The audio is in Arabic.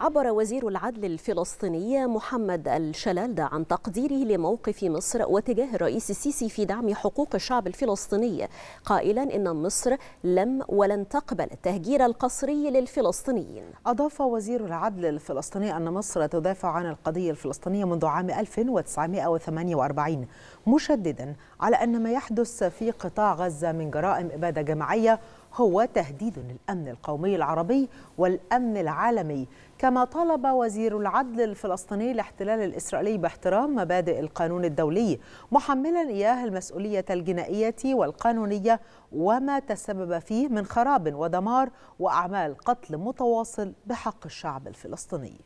عبر وزير العدل الفلسطيني محمد الشلالدة عن تقديره لموقف مصر وتجاه الرئيس السيسي في دعم حقوق الشعب الفلسطيني قائلا إن مصر لم ولن تقبل التهجير القسري للفلسطينيين أضاف وزير العدل الفلسطيني أن مصر تدافع عن القضية الفلسطينية منذ عام 1948 مشددا على أن ما يحدث في قطاع غزة من جرائم إبادة جماعية هو تهديد للأمن القومي العربي والأمن العالمي كما طالب وزير العدل الفلسطيني الاحتلال الإسرائيلي باحترام مبادئ القانون الدولي محملا إياه المسؤولية الجنائية والقانونية وما تسبب فيه من خراب ودمار وأعمال قتل متواصل بحق الشعب الفلسطيني